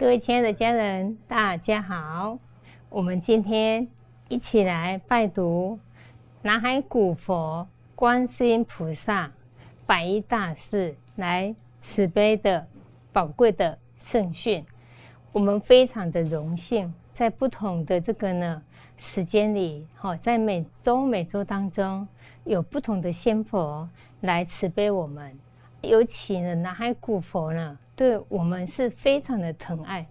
各位亲爱的家人，大家好！我们今天一起来拜读南海古佛、观世音菩萨、白衣大士来慈悲的宝贵的圣训。我们非常的荣幸，在不同的这个呢时间里，哈，在每周每周当中，有不同的仙佛来慈悲我们。尤其呢，南海古佛呢。对我们是非常的疼爱，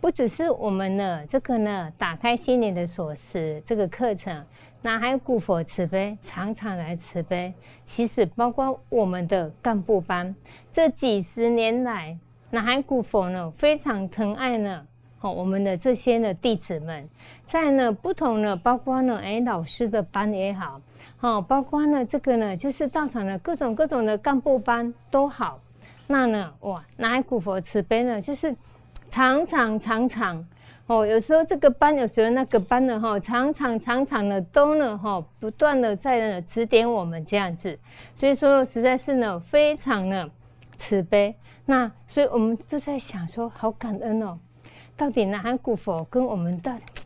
不只是我们的这个呢，打开心灵的锁匙这个课程，南海古佛慈悲常常来慈悲。其实包括我们的干部班，这几十年来，南海古佛呢非常疼爱呢，好我们的这些呢弟子们，在呢不同的包括呢，哎老师的班也好，好包括呢这个呢，就是道场的各种各种的干部班都好。那呢？哇，南海古佛慈悲呢，就是常常常常哦，有时候这个班，有时候那个班呢，哈，常常常常的都呢，哈，不断的在那指点我们这样子，所以说实在是呢，非常的慈悲。那所以我们就在想说，好感恩哦，到底南海古佛跟我们到底。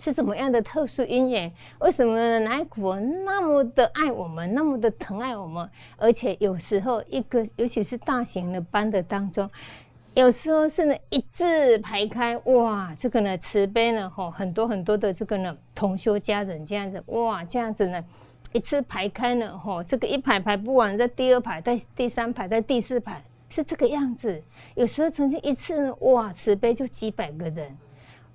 是怎么样的特殊因缘？为什么南文那么的爱我们，那么的疼爱我们？而且有时候一个，尤其是大型的班的当中，有时候是呢一字排开，哇，这个呢慈悲呢吼，很多很多的这个呢同修家人这样子，哇，这样子呢一次排开呢吼，这个一排排不完，在第二排，在第三排，在第四排是这个样子。有时候曾经一次呢，哇，慈悲就几百个人。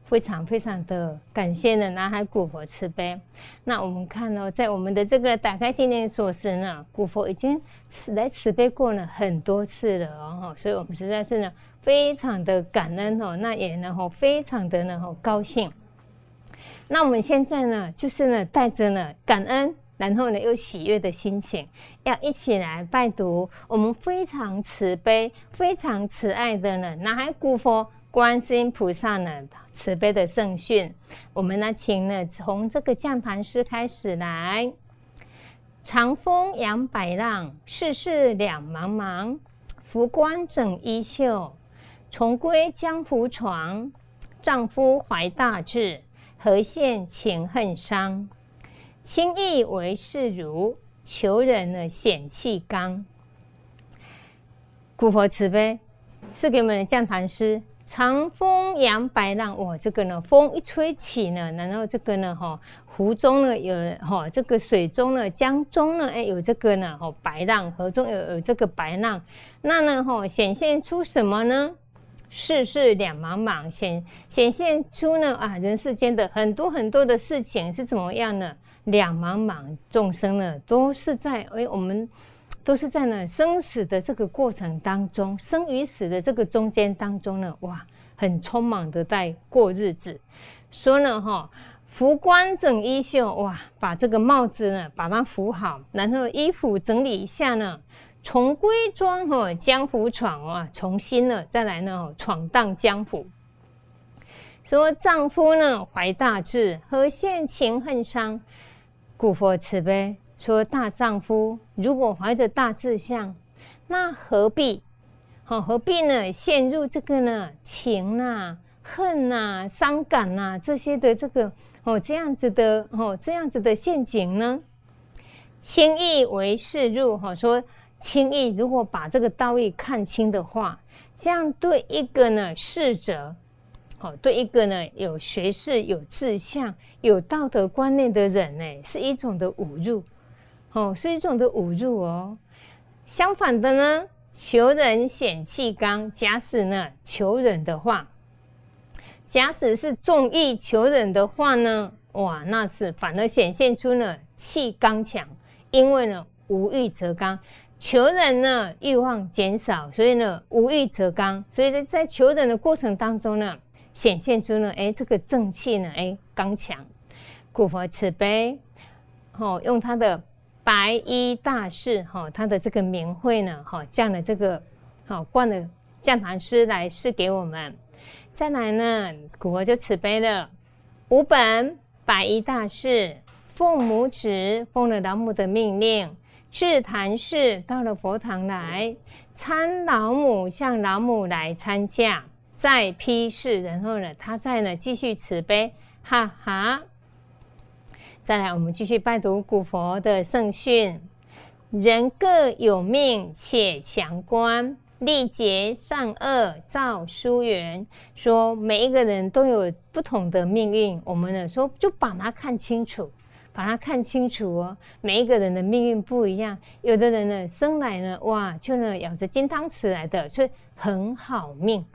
非常非常的感谢呢，南海古佛慈悲。那我们看哦，在我们的这个打开心灵所时呢，古佛已经慈来慈悲过了很多次了哦，所以我们实在是呢非常的感恩哦，那也呢后非常的呢后高兴。那我们现在呢，就是呢带着呢感恩，然后呢又喜悦的心情，要一起来拜读我们非常慈悲、非常慈爱的呢南海古佛观世音菩萨呢。慈悲的圣训，我们呢，请呢从这个降坛诗开始来。长风扬百浪，世事两茫茫。浮光整衣袖，重归江湖床。丈夫怀大志，何羡前恨伤？轻易为事如，求人而显气刚。古佛慈悲，赐给我们的降坛诗。长风扬白浪，哇，这个呢，风一吹起呢，然后这个呢，哈，湖中呢有，哈，这个水中呢、江中呢，哎，有这个呢，哈，白浪，河中有有这个白浪，那呢，哈，显现出什么呢？世事两茫茫，显显现出呢，啊，人世间的很多很多的事情是怎么样呢？两茫茫，众生呢都是在，哎，我们。都是在呢生死的这个过程当中，生与死的这个中间当中呢，哇，很匆忙的在过日子。说呢，哈，拂冠整衣袖，哇，把这个帽子呢，把它拂好，然后衣服整理一下呢，从归装，哈，江湖闯，哇，重新呢，再来呢，闯荡江湖。说丈夫呢，怀大志，何限情恨伤，古佛慈悲。说大丈夫如果怀着大志向，那何必，好何必呢？陷入这个呢情啊、恨呐伤感呐这些的这个哦这样子的哦这样子的陷阱呢？轻易为事入哈说轻易如果把这个道义看清的话，这样对一个呢逝者，哦对一个呢有学识有志向有道德观念的人呢，是一种的侮辱。哦，是一种的侮辱哦，相反的呢，求人显气刚。假使呢求人的话，假使是重义求人的话呢，哇，那是反而显现出了气刚强，因为呢无欲则刚，求人呢欲望减少，所以呢无欲则刚，所以在在求人的过程当中呢，显现出了哎这个正气呢哎刚强，古佛慈悲，哦，用他的。白衣大士哈，他的这个名讳呢哈，降了这个好灌了降坛师来示给我们。再来呢，古佛就慈悲了，五本白衣大士奉母旨，奉了老母的命令，至坛寺到了佛堂来参老母，向老母来参驾，再批示，然后呢，他再呢继续慈悲，哈哈。再来，我们继续拜读古佛的圣训：“人各有命，且详观，力竭善恶造殊缘。”说每一个人都有不同的命运，我们呢说就把它看清楚，把它看清楚哦。每一个人的命运不一样，有的人呢生来呢，哇，就呢咬着金汤匙来的，所以很好命，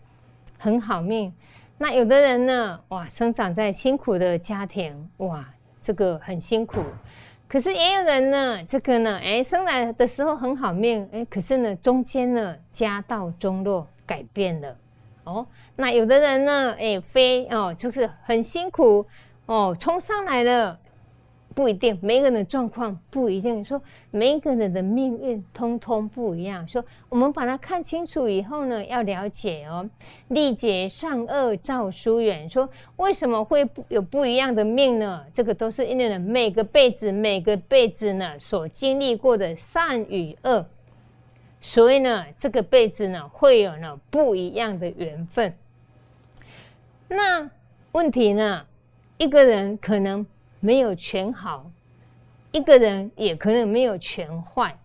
很好命。那有的人呢，哇，生长在辛苦的家庭，哇。这个很辛苦，可是也有人呢，这个呢，哎，生来的时候很好命，哎，可是呢，中间呢，家道中落，改变了，哦，那有的人呢，哎，飞哦，就是很辛苦，哦，冲上来了。不一定，每个人的状况不一定。说每一个人的命运通通不一样。说我们把它看清楚以后呢，要了解哦，力竭善恶造疏远。说为什么会有不一样的命呢？这个都是因为呢，每个辈子每个辈子呢所经历过的善与恶，所以呢，这个辈子呢会有呢不一样的缘分。那问题呢，一个人可能。没有全好，一个人也可能没有全坏，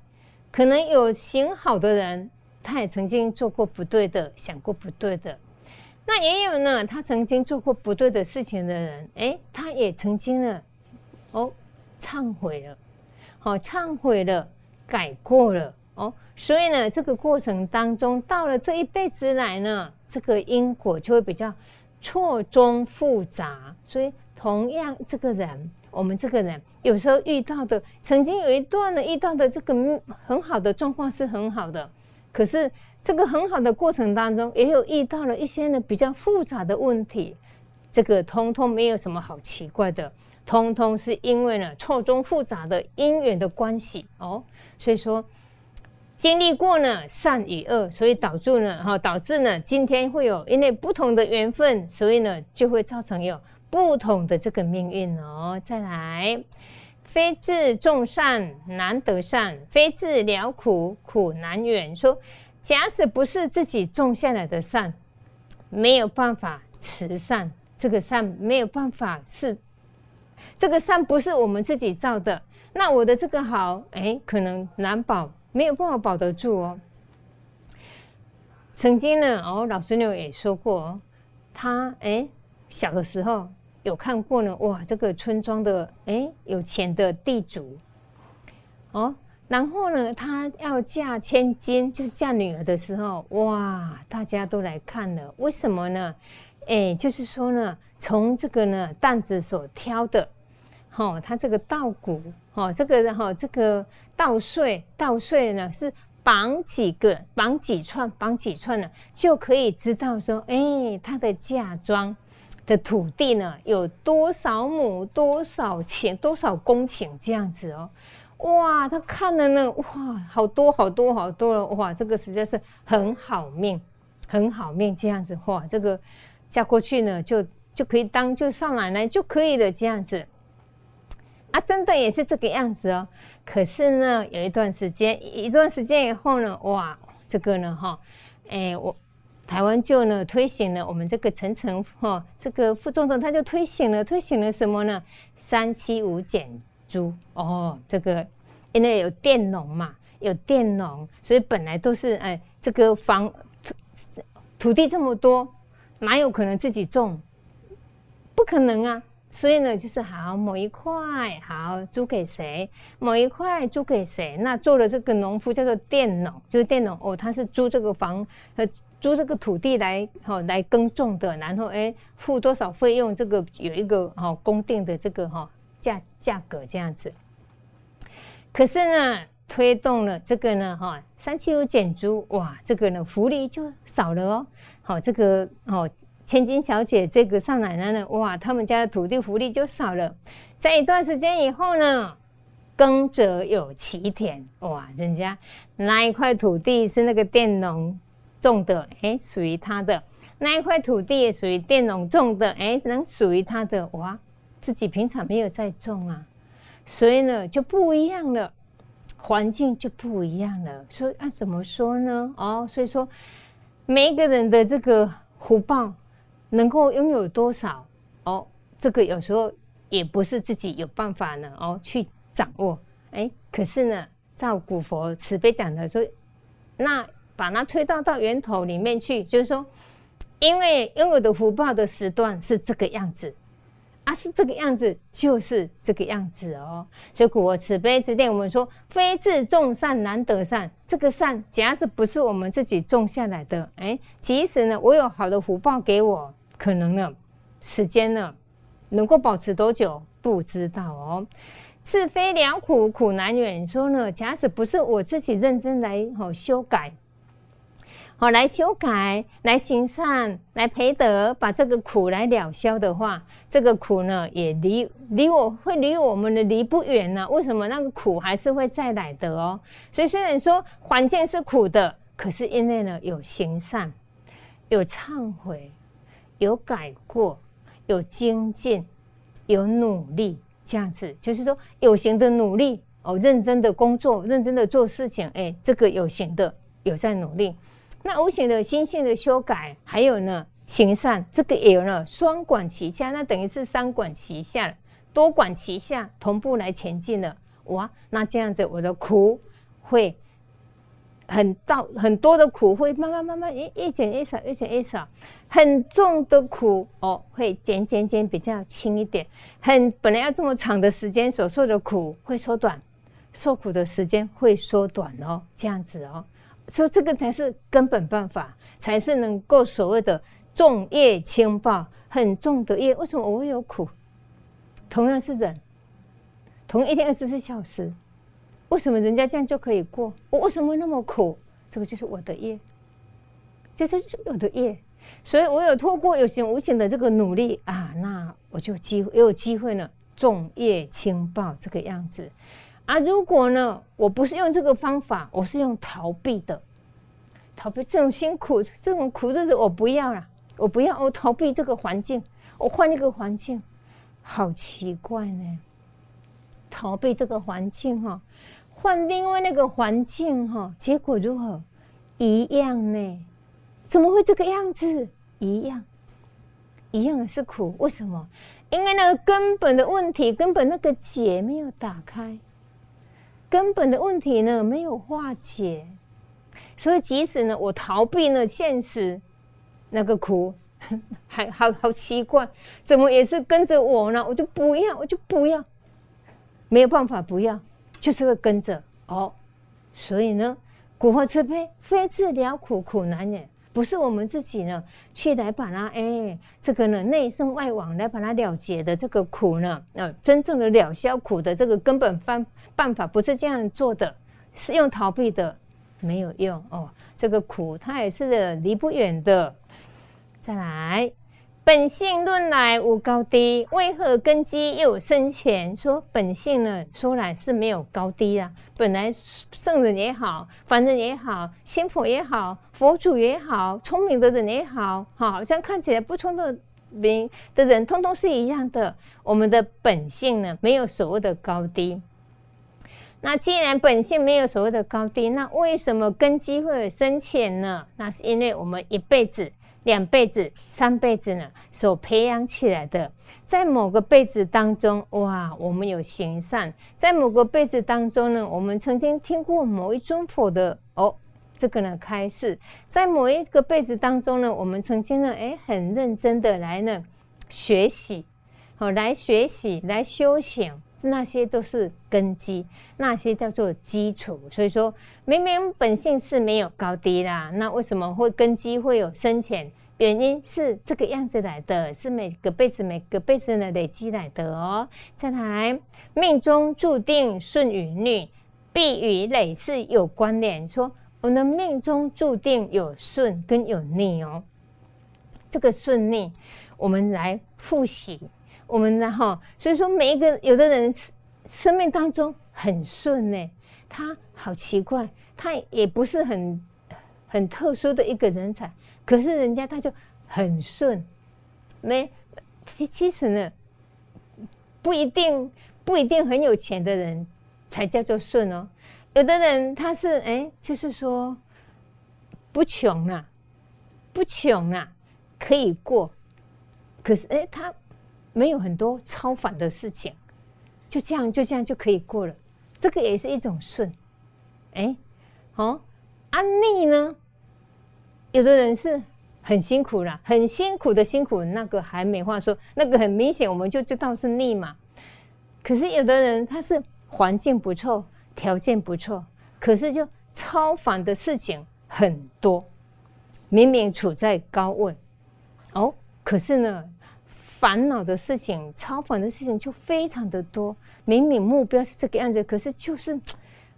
可能有行好的人，他也曾经做过不对的，想过不对的。那也有呢，他曾经做过不对的事情的人，哎，他也曾经呢，哦，忏悔了，好，忏悔了，改过了，哦，所以呢，这个过程当中，到了这一辈子来呢，这个因果就会比较错综复杂，所以。同样，这个人，我们这个人，有时候遇到的，曾经有一段呢，遇到的这个很好的状况是很好的，可是这个很好的过程当中，也有遇到了一些呢比较复杂的问题，这个通通没有什么好奇怪的，通通是因为呢错综复杂的因缘的关系哦，所以说经历过呢善与恶，所以导致呢，哈，导致呢今天会有，因为不同的缘分，所以呢就会造成有。不同的这个命运哦，再来，非自种善难得善，非自了苦苦难远。说，假使不是自己种下来的善，没有办法持善，这个善没有办法是这个善不是我们自己造的，那我的这个好，哎，可能难保，没有办法保得住哦。曾经呢，哦，老孙女也说过，她哎小的时候。有看过呢，哇，这个村庄的哎，有钱的地主哦，然后呢，他要嫁千金，就是嫁女儿的时候，哇，大家都来看了，为什么呢？哎，就是说呢，从这个呢担子所挑的，哦，他这个稻谷，哦，这个哈，这个稻穗，稻穗呢是绑几个，绑几串，绑几串呢，就可以知道说，哎，他的嫁妆。的土地呢，有多少亩、多少钱、多少公顷这样子哦？哇，他看了呢，哇，好多好多好多了，哇，这个实在是很好命，很好命这样子，哇，这个嫁过去呢，就就可以当就少奶奶就可以了这样子。啊，真的也是这个样子哦。可是呢，有一段时间，一段时间以后呢，哇，这个呢，哈，哎，我。台湾就呢推行了我们这个层层哈，这个副总统他就推行了，推行了什么呢？三七五减租哦，这个因为有佃农嘛，有佃农，所以本来都是哎，这个房土土地这么多，哪有可能自己种？不可能啊！所以呢，就是好某一块好租给谁，某一块租给谁，那做了这个农夫叫做佃农，就是佃农哦，他是租这个房和。租这个土地来哈来耕种的，然后哎付多少费用？这个有一个哈公定的这个哈价价格这样子。可是呢，推动了这个呢哈三七五减租，哇，这个呢福利就少了哦。好，这个哦千金小姐这个少奶奶呢，哇，他们家的土地福利就少了。在一段时间以后呢，耕者有其田，哇，人家拿一块土地是那个佃农。种的哎，属于他的那一块土地也属于佃农种的哎，能属于他的哇，自己平常没有在种啊，所以呢就不一样了，环境就不一样了。所以啊，怎么说呢？哦，所以说每个人的这个福报能够拥有多少哦，这个有时候也不是自己有办法呢哦去掌握哎。可是呢，照古佛慈悲讲的说，那。把它推到到源头里面去，就是说，因为拥有的福报的时段是这个样子，啊，是这个样子，就是这个样子哦。所以，古我慈悲之念，我们说，非自种善难得善，这个善，假使不是我们自己种下来的，哎，即使呢，我有好的福报给我，可能呢，时间呢，能够保持多久，不知道哦。是非良苦，苦难远说呢，假使不是我自己认真来好修改。好，来修改，来行善，来培德，把这个苦来了消的话，这个苦呢也离离我会离我们的离不远呢？为什么那个苦还是会再来的哦？所以虽然说环境是苦的，可是因为呢有行善，有忏悔，有改过，有精进，有努力，这样子就是说有形的努力哦，认真的工作，认真的做事情，哎，这个有形的有在努力。那五形的、心性的修改，还有呢，行善这个也有呢，双管齐下，那等于是三管齐下，多管齐下，同步来前进了哇！那这样子，我的苦会很到很多的苦会慢慢慢慢一减一少，一减一少，很重的苦哦，会减减减比较轻一点，很本来要这么长的时间所受的苦会缩短，受苦的时间会缩短哦，这样子哦。所以这个才是根本办法，才是能够所谓的重业轻报，很重的业。为什么我会有苦？同样是人，同一天二十四小时，为什么人家这样就可以过？我为什么那么苦？这个就是我的业，就是我的业。所以我有透过有形无形的这个努力啊，那我就机又有机会呢，重业轻报这个样子。啊，如果呢，我不是用这个方法，我是用逃避的，逃避这种辛苦，这种苦就是我不要了，我不要，我逃避这个环境，我换一个环境，好奇怪呢，逃避这个环境哈，换另外那个环境哈，结果如何？一样呢？怎么会这个样子？一样，一样是苦，为什么？因为那个根本的问题，根本那个结没有打开。根本的问题呢没有化解，所以即使呢我逃避了现实，那个苦 还好好奇怪，怎么也是跟着我呢？我就不要，我就不要，没有办法不要，就是会跟着哦。所以呢，苦惑吃配，非治疗苦苦难也。不是我们自己呢，去来把它哎，这个呢内圣外王来把它了结的这个苦呢，呃，真正的了消苦的这个根本方办法不是这样做的，是用逃避的，没有用哦。这个苦它也是离不远的，再来。本性论来无高低，为何根基又有深浅？说本性呢，说来是没有高低啊。本来圣人也好，凡人也好，仙佛也好，佛祖也好，聪明的人也好，好像看起来不聪明的人，通通是一样的。我们的本性呢，没有所谓的高低。那既然本性没有所谓的高低，那为什么根基会有深浅呢？那是因为我们一辈子。两辈子、三辈子呢，所培养起来的，在某个辈子当中，哇，我们有行善；在某个辈子当中呢，我们曾经听过某一尊佛的哦，这个呢开示；在某一个辈子当中呢，我们曾经呢，哎，很认真的来呢学习，好来学习来修行。那些都是根基，那些叫做基础。所以说，明明本性是没有高低啦，那为什么会根基会有深浅？原因是这个样子来的，是每个辈子每个辈子的累积来的哦。再来，命中注定顺与逆，必与累是有关联。说，我的命中注定有顺跟有逆哦。这个顺逆，我们来复习。我们的哈，所以说每一个有的人生命当中很顺呢，他好奇怪，他也不是很很特殊的一个人才，可是人家他就很顺，没其其实呢不一定不一定很有钱的人才叫做顺哦，有的人他是哎就是说不穷啊，不穷啊可以过，可是哎他。没有很多超凡的事情，就这样就这样就可以过了。这个也是一种顺，哎，哦，安逆呢？有的人是很辛苦啦，很辛苦的辛苦，那个还没话说，那个很明显我们就知道是逆嘛。可是有的人他是环境不错，条件不错，可是就超凡的事情很多，明明处在高位，哦，可是呢？烦恼的事情、超烦的事情就非常的多。明明目标是这个样子，可是就是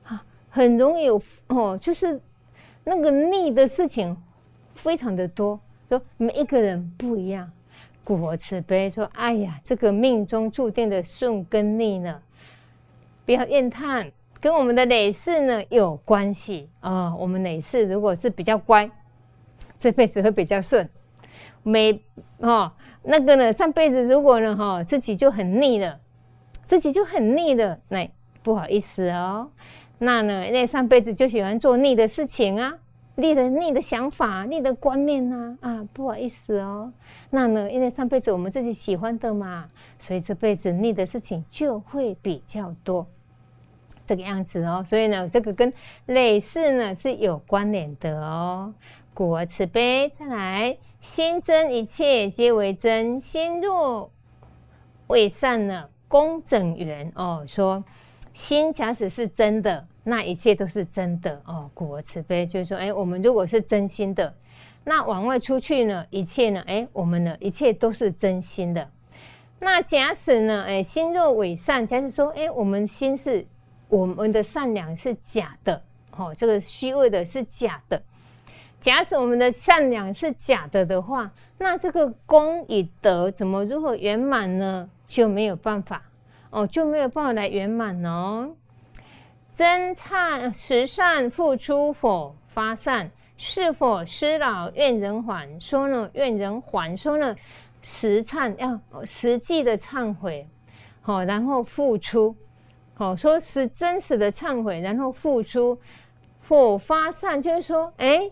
啊，很容易有哦，就是那个逆的事情非常的多。说每一个人不一样，故我慈悲说，哎呀，这个命中注定的顺跟逆呢，不要怨叹，跟我们的累世呢有关系啊？我们累世如果是比较乖，这辈子会比较顺。每啊。那个呢？上辈子如果呢，哈，自己就很腻了，自己就很腻了，那不好意思哦。那呢，因为上辈子就喜欢做腻的事情啊，腻的腻的想法、腻的观念呐、啊，不好意思哦。那呢，因为上辈子我们自己喜欢的嘛，所以这辈子腻的事情就会比较多，这个样子哦。所以呢，这个跟累世呢是有关联的哦。故而慈悲，再来。心真，一切皆为真；心若伪善呢？公整圆哦，说心假使是真的，那一切都是真的哦。故而慈悲，就是说，哎，我们如果是真心的，那往外出去呢，一切呢，哎，我们呢，一切都是真心的。那假使呢，哎，心若伪善，假使说，哎，我们心是我们的善良是假的哦，这个虚伪的是假的。假使我们的善良是假的的话，那这个功与德怎么如何圆满呢？就没有办法哦，就没有办法来圆满哦。真善实善，付出否发善，是否施老怨人缓说呢？怨人缓说呢？实忏要实际的忏悔，好，然后付出，好，说是真实的忏悔，然后付出，否发善就是说，哎。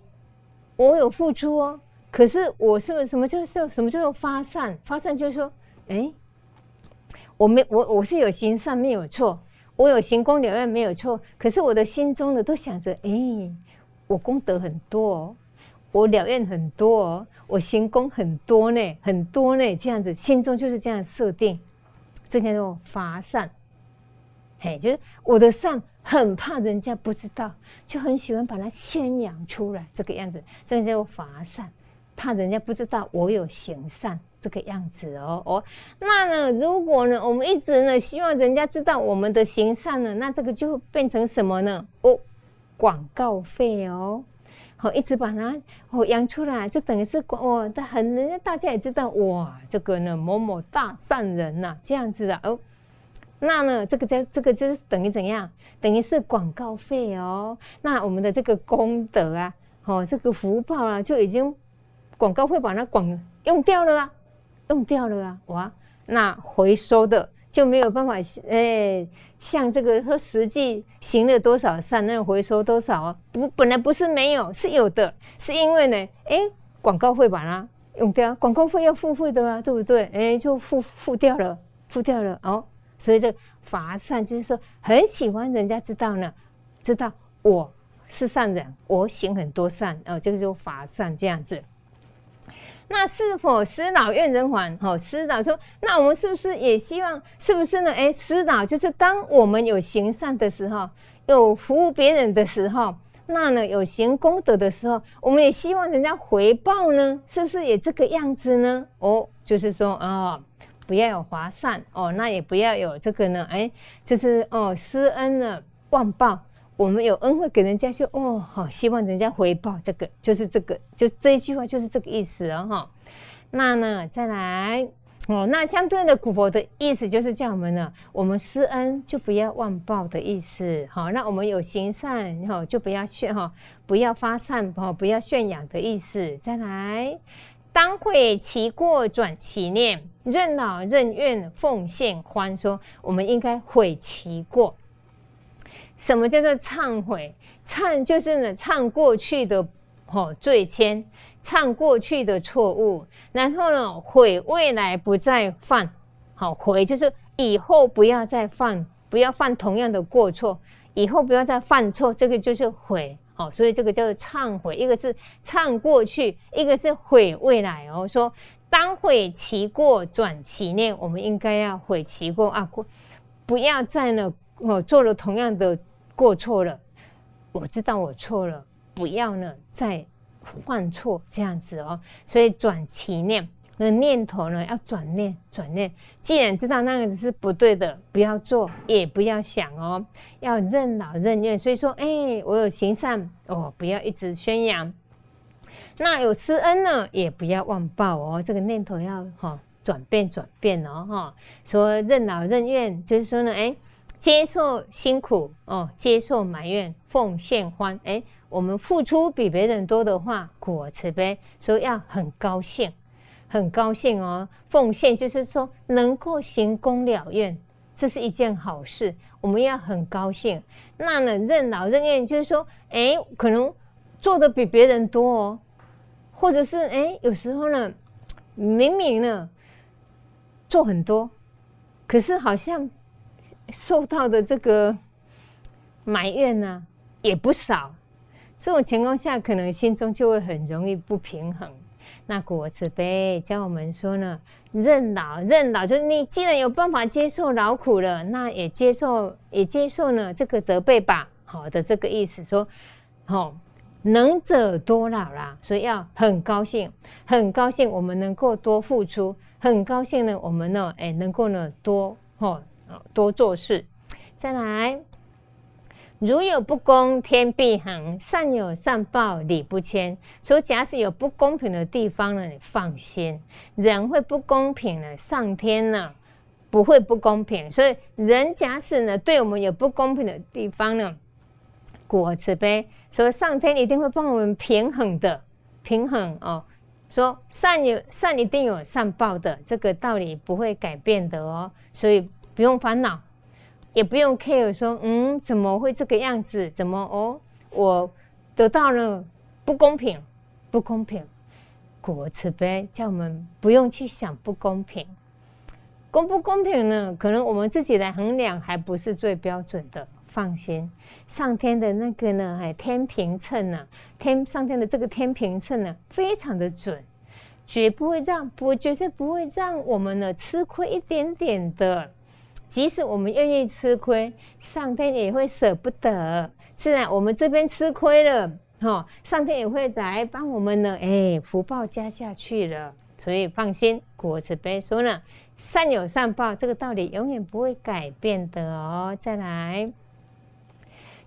我有付出哦，可是我是不是什么叫叫什么叫做发散？发散就是说，哎，我没我我是有行善没有错，我有行功了愿没有错，可是我的心中的都想着，哎，我功德很多哦，我了愿很多哦，我行功很多呢，很多呢，这样子心中就是这样设定，这叫做发散。嘿，就是我的善。很怕人家不知道，就很喜欢把它宣扬出来，这个样子这就乏善，怕人家不知道我有行善这个样子哦哦。那呢，如果呢，我们一直呢希望人家知道我们的行善呢，那这个就变成什么呢？哦，广告费哦，好，一直把它哦扬出来，就等于是哦的很，人家大家也知道哇，这个呢某某大善人呐，这样子的哦。那呢？这个在，这个就是等于怎样？等于是广告费哦。那我们的这个功德啊，哦，这个福报啊，就已经广告费把它广用掉了啊，用掉了啊，哇！那回收的就没有办法，哎，像这个说实际行了多少善，那回收多少啊？不，本来不是没有，是有的，是因为呢，哎，广告费把它用掉，广告费要付费的啊，对不对？哎，就付付掉了，付掉了哦。所以这法善就是说很喜欢人家知道呢，知道我是善人，我行很多善哦，这个叫法善这样子。那是否施老怨人还？哦，施老说，那我们是不是也希望，是不是呢？哎，施老就是当我们有行善的时候，有服务别人的时候，那呢有行功德的时候，我们也希望人家回报呢，是不是也这个样子呢？哦，就是说啊。不要有华善哦，那也不要有这个呢，哎，就是哦，施恩了忘报，我们有恩惠给人家就哦，好希望人家回报，这个就是这个，就这一句话就是这个意思了哈。那呢，再来哦，那相对的古佛的意思就是叫我们呢，我们施恩就不要忘报的意思，好，那我们有行善后就不要炫哈，不要发善哦，不要炫耀的意思，再来。当悔其过，转其念，任劳任怨，奉献宽说，我们应该悔其过。什么叫做忏悔？忏就是呢，忏过去的哦罪愆，忏过去的错误。然后呢，悔未来不再犯。好，悔就是以后不要再犯，不要犯同样的过错，以后不要再犯错。这个就是悔。好，所以这个叫做忏悔，一个是忏过去，一个是悔未来哦。说当悔其过，转其念，我们应该要悔其过啊，不不要再呢哦做了同样的过错了。我知道我错了，不要呢再犯错这样子哦。所以转其念。那念头呢？要转念，转念。既然知道那个是不对的，不要做，也不要想哦。要任劳任怨。所以说，哎，我有行善哦，不要一直宣扬。那有施恩呢，也不要忘报哦。这个念头要哈转变，转变哦哈。说任劳任怨，就是说呢，哎，接受辛苦哦，接受埋怨，奉献欢。哎，我们付出比别人多的话，果慈悲，所以要很高兴。很高兴哦，奉献就是说能够行功了愿，这是一件好事，我们要很高兴。那呢，任劳任怨就是说，哎，可能做的比别人多哦，或者是哎，有时候呢，明明呢做很多，可是好像受到的这个埋怨呢也不少，这种情况下，可能心中就会很容易不平衡。那古尔茨悲教我们说呢，认老认老，就是你既然有办法接受劳苦了，那也接受也接受了这个责备吧，好的这个意思说，好能者多劳啦，所以要很高兴，很高兴我们能够多付出，很高兴呢，我们呢，哎能够呢多，哦，多做事，再来。如有不公，天必衡；善有善报，理不迁。所以，假使有不公平的地方呢，你放心，人会不公平呢，上天呢不会不公平。所以，人假使呢对我们有不公平的地方呢，果慈悲，所以上天一定会帮我们平衡的，平衡哦。说善有善，一定有善报的，这个道理不会改变的哦，所以不用烦恼。也不用 care 说，嗯，怎么会这个样子？怎么哦，我得到了不公平，不公平。果慈悲叫我们不用去想不公平，公不公平呢？可能我们自己来衡量还不是最标准的。放心，上天的那个呢，哎，天平秤呢，天上天的这个天平秤呢，非常的准，绝不会让，不绝对不会让我们呢吃亏一点点的。即使我们愿意吃亏，上天也会舍不得。自然，我们这边吃亏了，哈，上天也会来帮我们呢。哎，福报加下去了，所以放心。果子悲说了，善有善报，这个道理永远不会改变的哦。再来，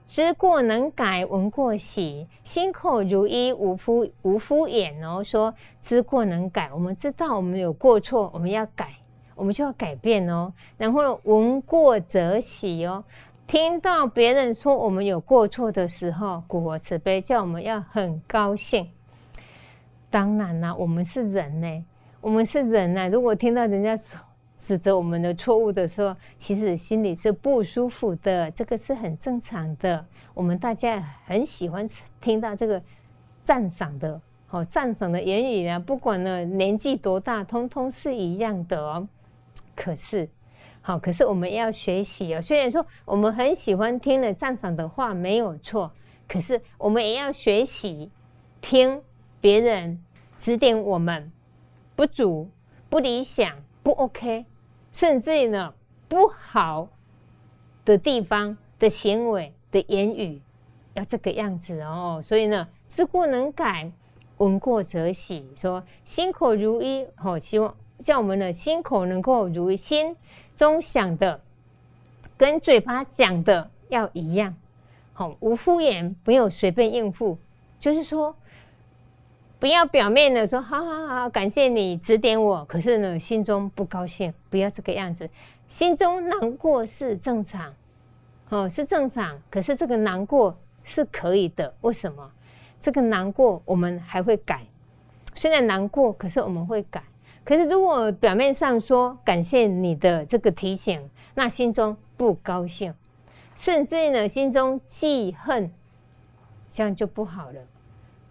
知过能改，闻过喜，心口如一，无敷无敷衍哦。说知过能改，我们知道我们有过错，我们要改。我们就要改变哦，然后呢，闻过则喜哦。听到别人说我们有过错的时候，古佛慈悲叫我们要很高兴。当然啦，我们是人呢，我们是人呢。如果听到人家指责我们的错误的时候，其实心里是不舒服的，这个是很正常的。我们大家很喜欢听到这个赞赏的、好赞赏的言语啊，不管呢年纪多大，通通是一样的哦。可是，好，可是我们要学习哦。虽然说我们很喜欢听了赞赏的话没有错，可是我们也要学习听别人指点我们不足、不理想、不 OK，甚至呢不好的地方的行为的言语，要这个样子哦。所以呢，知过能改，闻过则喜，说心口如一。好，希望。叫我们的心口能够如心中想的，跟嘴巴讲的要一样，好，无敷衍，不要随便应付。就是说，不要表面的说好好好，感谢你指点我，可是呢，心中不高兴，不要这个样子。心中难过是正常，哦，是正常。可是这个难过是可以的，为什么？这个难过我们还会改。虽然难过，可是我们会改。可是，如果表面上说感谢你的这个提醒，那心中不高兴，甚至呢，心中记恨，这样就不好了。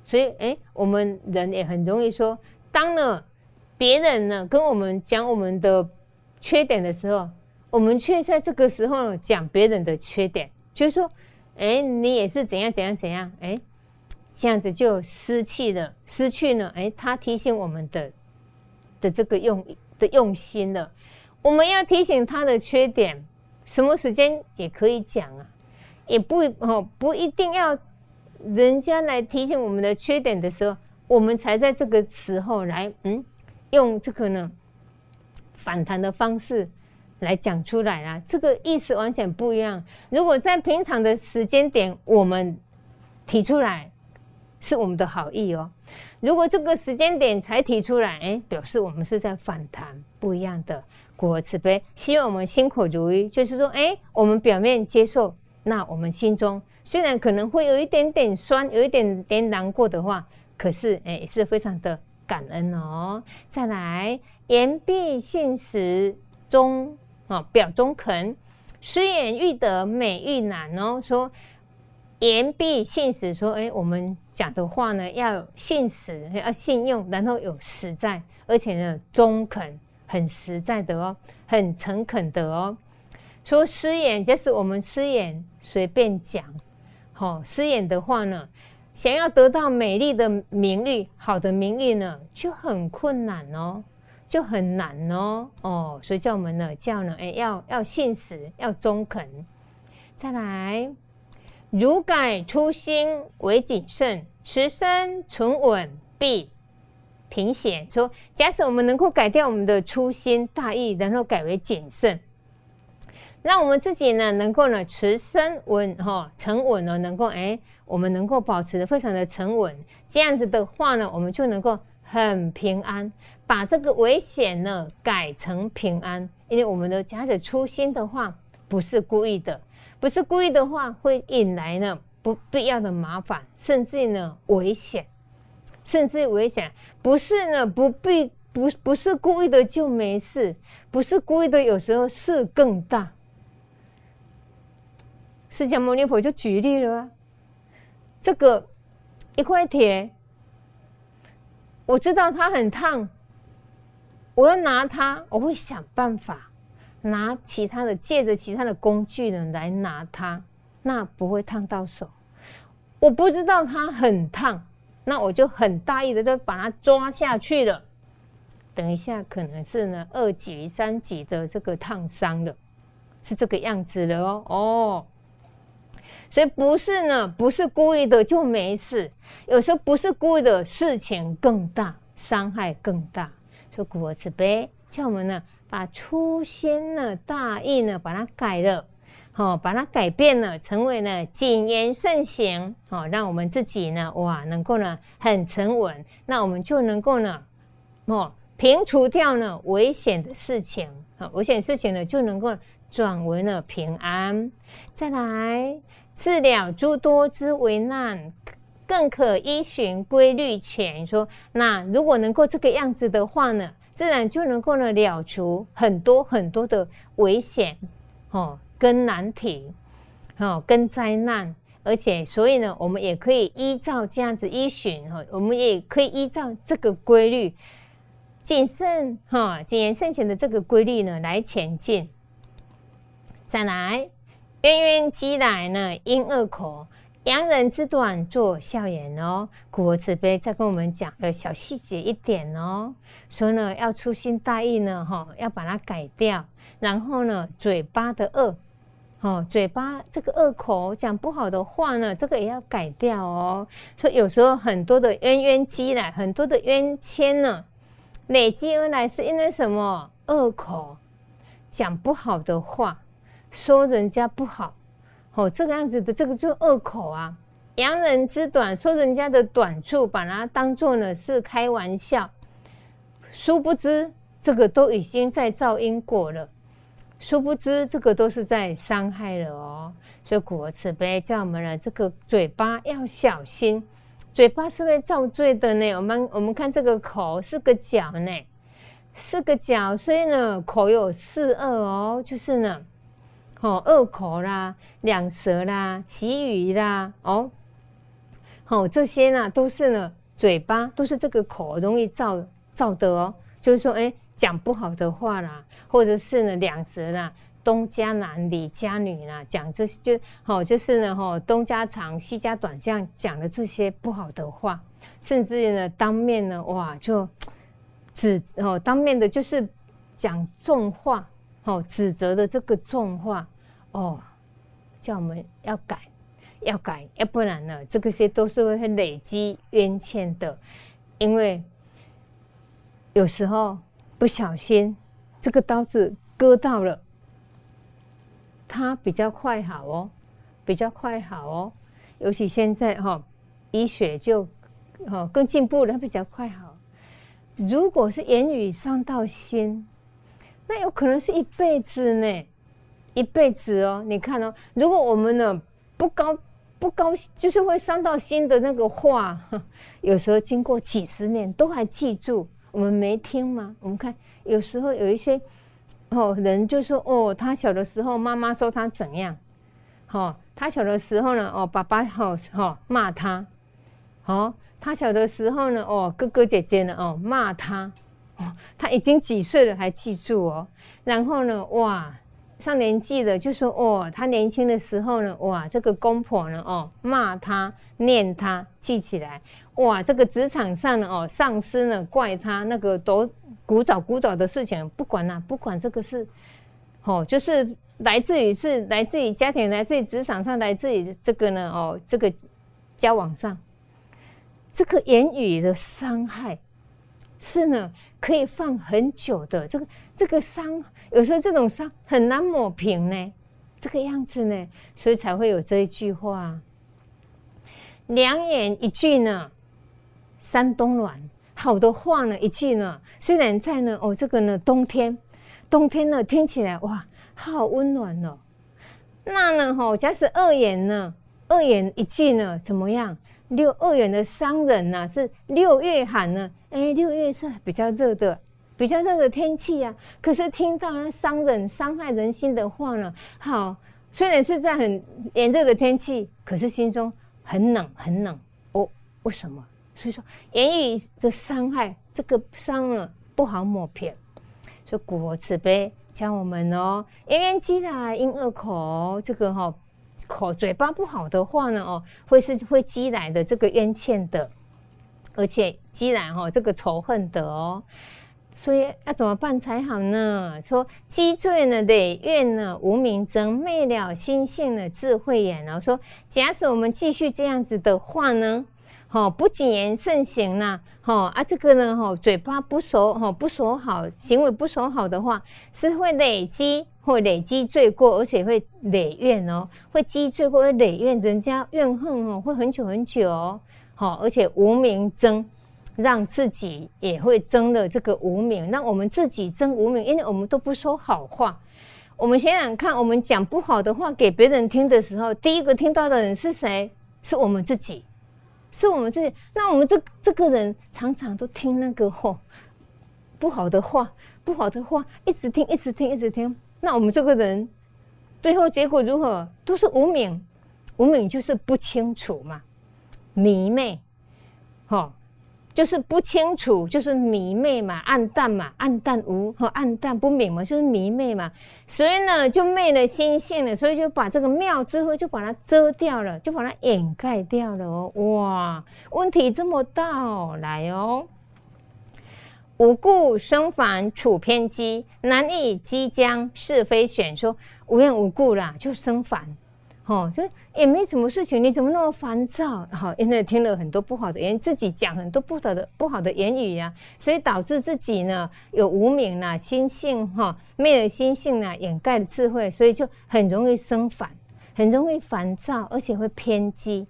所以，哎，我们人也很容易说，当了别人呢跟我们讲我们的缺点的时候，我们却在这个时候讲别人的缺点，就是说，哎，你也是怎样怎样怎样，哎，这样子就失去了，失去了，哎，他提醒我们的。的这个用的用心了，我们要提醒他的缺点，什么时间也可以讲啊，也不哦不一定要人家来提醒我们的缺点的时候，我们才在这个时候来嗯用这个呢反弹的方式来讲出来啦，这个意思完全不一样。如果在平常的时间点，我们提出来，是我们的好意哦。如果这个时间点才提出来，哎，表示我们是在反弹，不一样的。故而慈悲，希望我们心口如一，就是说，哎，我们表面接受，那我们心中虽然可能会有一点点酸，有一点点难过的话，可是，哎，也是非常的感恩哦。再来，言必信实，中啊，表忠肯，失言欲得美欲难哦。说言必信实，说，哎，我们。讲的话呢，要信实，要信用，然后有实在，而且呢，中肯，很实在的哦，很诚恳的哦。说失言就是我们失言随便讲，好，失言的话呢，想要得到美丽的名誉、好的名誉呢，就很困难哦，就很难哦，哦，所以叫我们呢，叫呢，哎，要要信实，要中肯，再来。如改初心为谨慎，持身存稳，避平险。说，假使我们能够改掉我们的粗心大意，然后改为谨慎，让我们自己呢，能够呢，持身稳哈，沉稳呢，能够哎，我们能够保持的非常的沉稳。这样子的话呢，我们就能够很平安，把这个危险呢，改成平安。因为我们的假使初心的话，不是故意的。不是故意的话，会引来了不必要的麻烦，甚至呢危险，甚至危险。不是呢不必不不是故意的就没事，不是故意的有时候事更大。释迦牟尼佛就举例了，这个一块铁，我知道它很烫，我要拿它，我会想办法。拿其他的，借着其他的工具呢来拿它，那不会烫到手。我不知道它很烫，那我就很大意的就把它抓下去了。等一下可能是呢二级、三级的这个烫伤了，是这个样子的哦哦。所以不是呢，不是故意的就没事。有时候不是故意的事情更大，伤害更大。说古而慈悲叫我们呢？把粗心呢、大意呢，把它改了，好，把它改变了，成为了谨言慎行，好，让我们自己呢，哇，能够呢很沉稳，那我们就能够呢，哦，平除掉呢危险的事情，啊，危险事情呢就能够转为了平安。再来，治疗诸多之危难，更可依循规律前说。那如果能够这个样子的话呢？自然就能够呢了除很多很多的危险，哦，跟难题，哦，跟灾难，而且所以呢，我们也可以依照这样子依循，哈，我们也可以依照这个规律，谨慎哈，谨言慎行的这个规律呢来前进。再来，冤冤积来呢因恶口，扬人之短作笑言哦，古尔慈悲再跟我们讲个小细节一点哦。所以呢，要粗心大意呢，哈，要把它改掉。然后呢，嘴巴的恶，哦，嘴巴这个恶口讲不好的话呢，这个也要改掉哦。所以有时候很多的冤冤积来，很多的冤签呢，累积而来是因为什么？恶口讲不好的话，说人家不好，哦，这个样子的，这个就恶口啊，扬人之短，说人家的短处，把它当做呢是开玩笑。殊不知，这个都已经在造因果了。殊不知，这个都是在伤害了哦。所以，古尔慈悲叫我们了，这个嘴巴要小心，嘴巴是会造罪的呢。我们我们看这个口是个角呢，是个角，所以呢，口有四恶哦，就是呢，好二口啦，两舌啦，其余啦，哦，好这些呢都是呢，嘴巴都是这个口容易造。道德哦，就是说，哎，讲不好的话啦，或者是呢，两舌啦，东家男，李家女啦，讲这些就，好，就是呢，哈，东家长，西家短，这样讲的这些不好的话，甚至呢，当面呢，哇，就指，哦，当面的，就是讲重话，哦，指责的这个重话，哦，叫我们要改，要改，要不然呢，这个些都是会累积冤欠的，因为。有时候不小心，这个刀子割到了，它比较快好哦，比较快好哦。尤其现在哈，医学就哦更进步了，它比较快好。如果是言语伤到心，那有可能是一辈子呢，一辈子哦。你看哦，如果我们呢不高不高兴，就是会伤到心的那个话，有时候经过几十年都还记住。我们没听吗？我们看，有时候有一些哦，人就说哦，他小的时候妈妈说他怎样，哦，他小的时候呢，哦，爸爸好哦骂他，哦，他小的时候呢，哦，哥哥姐姐呢，哦，骂他，哦，他已经几岁了还记住哦，然后呢，哇。上年纪的就说哦，他年轻的时候呢，哇，这个公婆呢哦骂他、念他、记起来，哇，这个职场上呢哦，上司呢怪他，那个多古早古早的事情，不管啦，不管这个事，哦，就是来自于是来自于家庭，来自于职场上，来自于这个呢哦，这个交往上，这个言语的伤害是呢可以放很久的，这个这个伤。有时候这种伤很难抹平呢，这个样子呢，所以才会有这一句话：两眼一句呢，山东暖，好多话呢，一句呢，虽然在呢，哦，这个呢，冬天，冬天呢，听起来哇，好温暖哦。那呢，哦，假是二眼呢，二眼一句呢，怎么样？六二眼的商人呢，是六月寒呢，哎，六月是比较热的。比较热的天气啊，可是听到那伤人、伤害人心的话呢，好，虽然是在很炎热的天气，可是心中很冷、很冷哦。为什么？所以说，言语的伤害，这个伤了不好抹平。以古佛慈悲教我们哦，冤冤积啦，因恶口，这个哈口嘴巴不好的话呢，哦，会是会积来的这个冤欠的，而且积来哈这个仇恨的哦。所以要怎么办才好呢？说积罪呢，得怨呢，无名增，昧了心性的智慧眼后说，假使我们继续这样子的话呢，吼不谨言慎行了，吼啊这个呢，吼嘴巴不守，吼不守好，行为不守好的话，是会累积或累积罪过，而且会累怨哦，会积罪过，会累怨，人家怨恨哦，会很久很久哦，好，而且无名增。让自己也会争了这个无名。那我们自己争无名，因为我们都不说好话。我们想想看，我们讲不好的话给别人听的时候，第一个听到的人是谁？是我们自己，是我们自己。那我们这这个人常常都听那个吼不好的话，不好的话一直听，一直听，一直听。那我们这个人最后结果如何？都是无名，无名就是不清楚嘛，迷昧，吼。就是不清楚，就是迷昧嘛，暗淡嘛，暗淡无和暗淡不明嘛，就是迷昧嘛。所以呢，就昧了心性了，所以就把这个妙智慧就把它遮掉了，就把它掩盖掉了哦。哇，问题这么大哦，来哦，无故生烦，处偏激，难以激将，是非选说，无缘无故啦，就生烦。哦，就也没什么事情，你怎么那么烦躁？哈，因为听了很多不好的言，自己讲很多不好的不好的言语呀，所以导致自己呢有无名呐，心性哈，没有心性呐，掩盖了智慧，所以就很容易生烦，很容易烦躁，而且会偏激。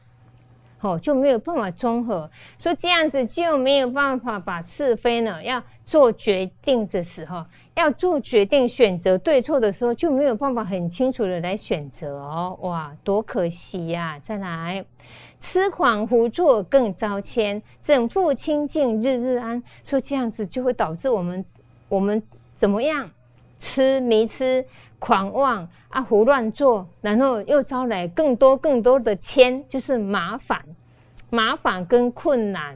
哦，就没有办法综合，所以这样子就没有办法把是非呢要做决定的时候，要做决定选择对错的时候，就没有办法很清楚的来选择哦。哇，多可惜呀！再来，痴狂胡作更招牵，整副清净日日安。说这样子就会导致我们，我们怎么样？痴迷痴，狂妄啊，胡乱做，然后又招来更多更多的牵，就是麻烦。麻烦跟困难，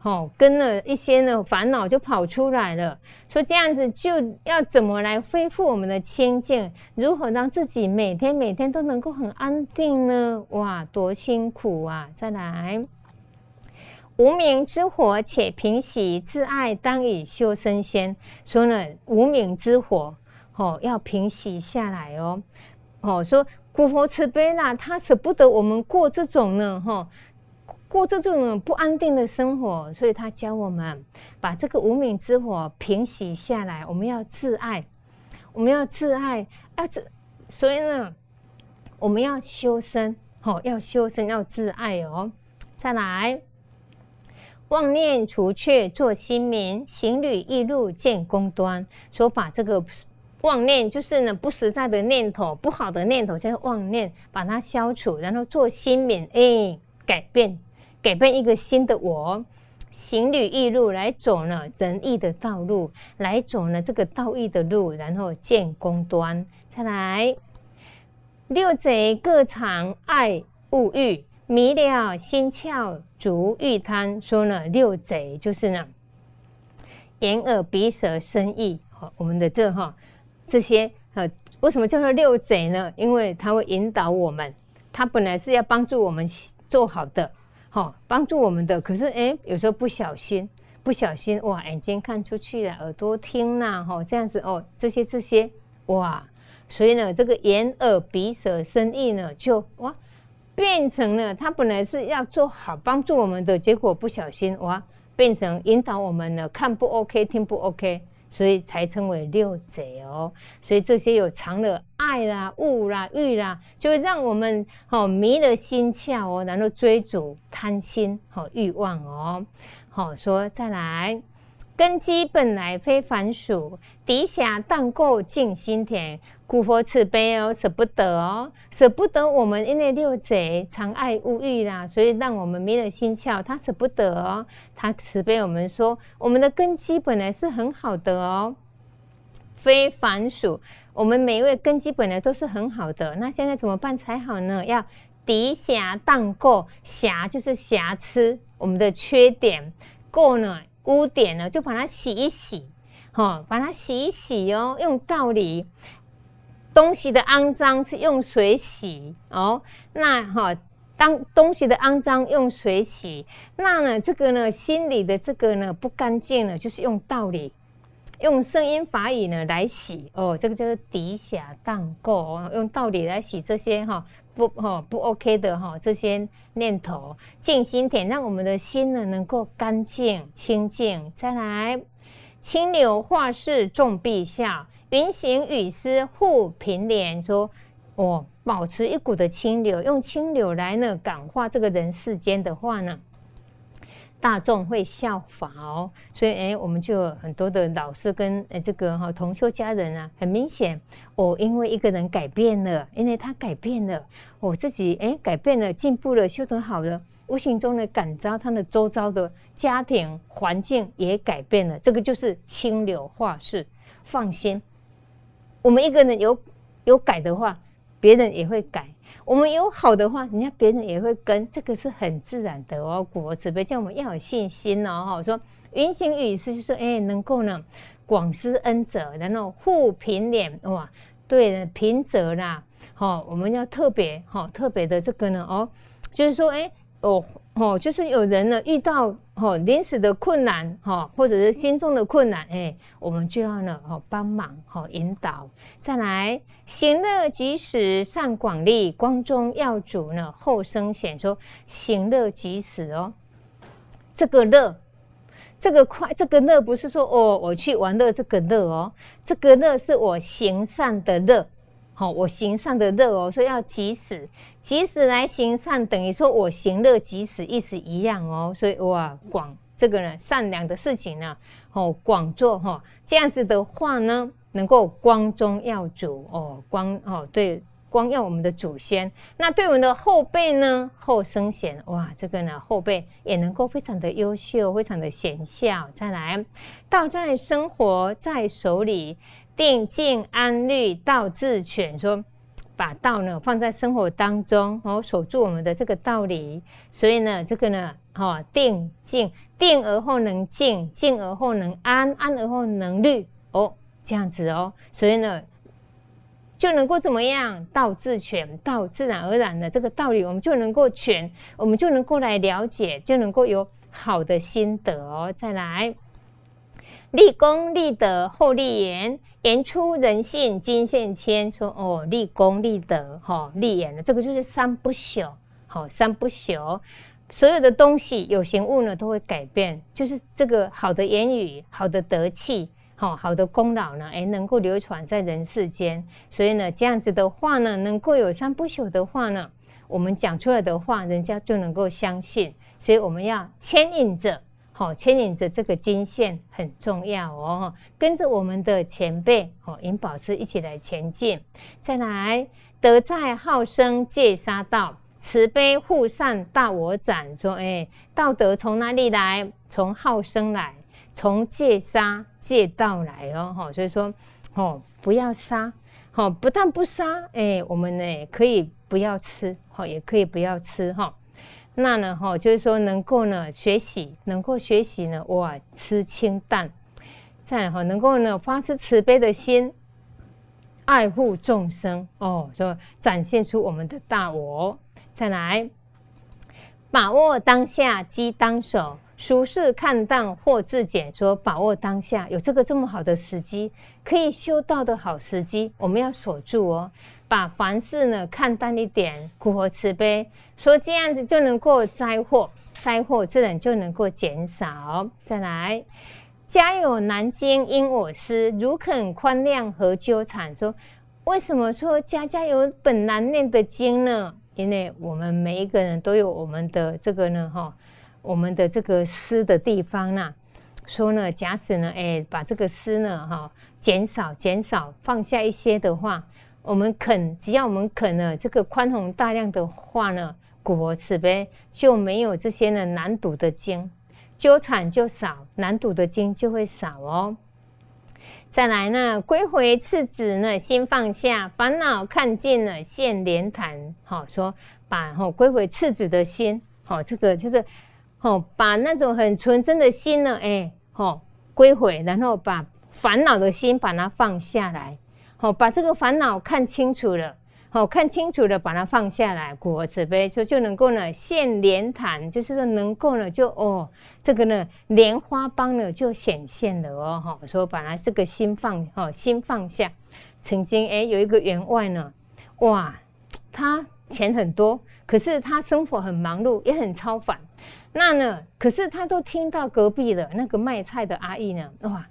哦，跟了一些呢烦恼就跑出来了，所以这样子就要怎么来恢复我们的清净？如何让自己每天每天都能够很安定呢？哇，多辛苦啊！再来，无名之火且平息，自爱当以修身先。说呢，无名之火哦，要平息下来哦。哦，说古佛慈悲啦，他舍不得我们过这种呢，哈。过这种不安定的生活，所以他教我们把这个无名之火平息下来。我们要自爱，我们要自爱，要自。所以呢，我们要修身，好要修身，要自爱哦。再来，妄念除却做心明，行履一路见功端。说把这个妄念，就是呢不实在的念头、不好的念头叫妄念，把它消除，然后做心明，哎，改变。改变一个新的我，行履易路来走呢仁义的道路，来走呢这个道义的路，然后建功端。再来六贼各藏爱物欲，迷了心窍，逐欲贪。说呢六贼就是呢眼耳鼻舌身意。好，我们的这哈这些，呃，为什么叫做六贼呢？因为他会引导我们，他本来是要帮助我们做好的。好，帮助我们的，可是哎，有时候不小心，不小心哇，眼睛看出去了，耳朵听啦，哈，这样子哦，这些这些哇，所以呢，这个眼、耳、鼻、舌、身、意呢，就哇，变成了，它本来是要做好帮助我们的，结果不小心哇，变成引导我们呢，看不 OK，听不 OK。所以才称为六贼哦，所以这些有藏的爱啦、物啦、欲啦，就会让我们好迷了心窍哦，然后追逐贪心和欲望哦。好，说再来，根基本来非凡俗，底下但够净心田。古佛慈悲哦，舍不得哦，舍不得我们因为六贼常爱物欲啦，所以让我们迷了心窍。他舍不得哦，他慈悲我们说，我们的根基本来是很好的哦，非凡属我们每一位根基本来都是很好的。那现在怎么办才好呢？要涤瑕荡垢，瑕就是瑕疵，我们的缺点垢呢污点呢，就把它洗一洗，哈，把它洗一洗哦，用道理。东西的肮脏是用水洗哦，那哈当东西的肮脏用水洗，那呢这个呢心里的这个呢不干净呢，就是用道理、用声音法语呢来洗哦，这个叫做底下荡垢用道理来洗这些哈不哈不 OK 的哈这些念头，静心点，让我们的心呢能够干净清净，再来，清流化世众，陛下。云行雨湿，护平莲说：“我保持一股的清流，用清流来呢感化这个人世间的话呢，大众会效仿哦。所以，诶我们就有很多的老师跟哎这个哈同修家人啊，很明显，我因为一个人改变了，因为他改变了，我自己诶改变了，进步了，修得好了，无形中的感召，他的周遭的家庭环境也改变了。这个就是清流化世，放心。”我们一个人有有改的话，别人也会改；我们有好的话，人家别人也会跟。这个是很自然的哦。我子不叫我们要有信心哦，哈。说云行雨施，就是哎，能够呢广施恩泽，然后护贫脸哇，对人贫者啦，好，我们要特别哈，特别的这个呢哦，就是说哎，哦。哦，就是有人呢遇到哦临时的困难哈，或者是心中的困难哎，我们就要呢哦帮忙哦引导。再来，行乐即时善广利，光宗耀祖呢，后生显说行乐即时哦。这个乐，这个快，这个乐不是说哦，我去玩乐这个乐哦，这个乐是我行善的乐。好，我行善的乐哦，所以要及时，及时来行善，等于说我行乐及时意思一样哦，所以哇，广这个呢，善良的事情呢，哦，广做哈，这样子的话呢，能够光宗耀祖哦，光哦对，光耀我们的祖先，那对我们的后辈呢，后生贤哇，这个呢，后辈也能够非常的优秀，非常的贤孝。再来，道在生活在手里。定静安虑道自全，说把道呢放在生活当中，哦，守住我们的这个道理。所以呢，这个呢，哈，定静定而后能静，静而后能安，安而后能虑，哦，这样子哦，所以呢，就能够怎么样道自全，道自然而然的这个道理，我们就能够全，我们就能够来了解，就能够有好的心得哦。再来。立功立德后立言，言出人性金线牵。说哦，立功立德哈，立言了，这个就是三不朽。好，三不朽，所有的东西有形物呢都会改变，就是这个好的言语、好的德气、好好的功劳呢，哎，能够流传在人世间。所以呢，这样子的话呢，能够有三不朽的话呢，我们讲出来的话，人家就能够相信。所以我们要牵引着。哦，牵引着这个金线很重要哦，跟着我们的前辈哦，尹宝师一起来前进。再来，德在好生戒杀道，慈悲护善大我展。说，哎，道德从哪里来？从好生来，从戒杀戒道来哦。哈，所以说，哦，不要杀，哦，不但不杀，哎，我们呢可以不要吃，哦，也可以不要吃，哈。那呢？哈，就是说能够呢学习，能够学习呢哇吃清淡，再然后能够呢发出慈悲的心，爱护众生哦，说展现出我们的大我。再来，把握当下即当手，俗事看淡或自检，说把握当下有这个这么好的时机，可以修道的好时机，我们要锁住哦。把凡事呢看淡一点，苦和慈悲，说这样子就能够灾祸，灾祸自然就能够减少。再来，家有难经因我师，如肯宽谅何纠缠？说为什么说家家有本难念的经呢？因为我们每一个人都有我们的这个呢，哈，我们的这个私的地方呢。说呢，假使呢，哎，把这个私呢，哈，减少减少，放下一些的话。我们肯，只要我们肯了这个宽宏大量的话呢，古佛慈悲就没有这些呢难读的经纠缠就少，难读的经就会少哦。再来呢，归回次子呢，心放下烦恼，看尽了现莲台。好说，把好归回次子的心，好这个就是好把那种很纯真的心呢，哎，好归回，然后把烦恼的心把它放下来。哦，把这个烦恼看清楚了，哦，看清楚了，把它放下来，果而慈悲就就能够呢现莲潭，就是说能够呢就哦，这个呢莲花帮呢就显现了哦，哈，说把它这个心放，哦，心放下。曾经诶，有一个员外呢，哇，他钱很多，可是他生活很忙碌，也很超凡。那呢，可是他都听到隔壁的那个卖菜的阿姨呢，哇，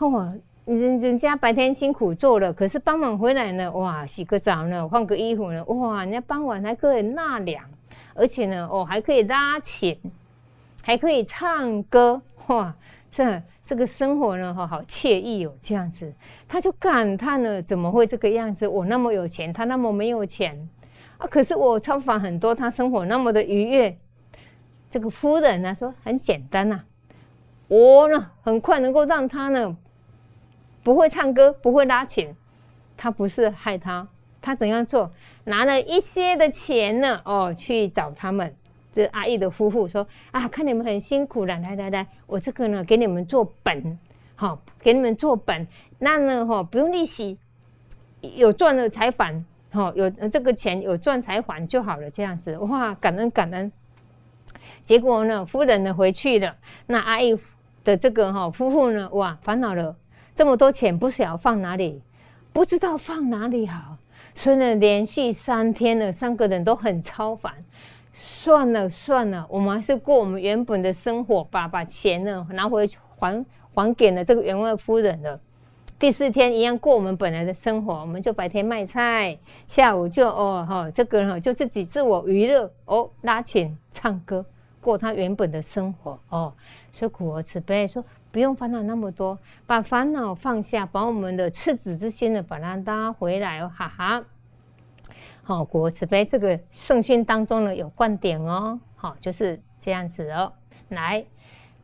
哦。人人家白天辛苦做了，可是傍晚回来呢，哇，洗个澡呢，换个衣服呢，哇，人家傍晚还可以纳凉，而且呢，哦，还可以拉琴，还可以唱歌，哇，这这个生活呢，哈，好惬意哦，这样子，他就感叹了，怎么会这个样子？我那么有钱，他那么没有钱啊？可是我超凡很多，他生活那么的愉悦。这个夫人呢说很简单呐，我呢很快能够让他呢。不会唱歌，不会拉琴，他不是害他，他怎样做？拿了一些的钱呢，哦，去找他们，这阿姨的夫妇说啊，看你们很辛苦了，来来来，我这个呢给你们做本，好，给你们做本，那呢哈不用利息，有赚了才返，哦，有这个钱有赚才还就好了，这样子，哇，感恩感恩。结果呢，夫人呢回去了，那阿姨的这个哈夫妇呢，哇，烦恼了。这么多钱不晓得放哪里，不知道放哪里好，所以呢，连续三天呢，三个人都很超凡。算了算了，我们还是过我们原本的生活吧，把钱呢拿回去还还给了这个员外夫人了。第四天一样过我们本来的生活，我们就白天卖菜，下午就哦哈，这个人就自己自我娱乐哦，拉琴唱歌，过他原本的生活哦，说苦而慈悲说。不用烦恼那么多，把烦恼放下，把我们的赤子之心呢，把它拉回来哦，哈哈。好，国慈悲，这个圣训当中呢有观点哦，好就是这样子哦。来，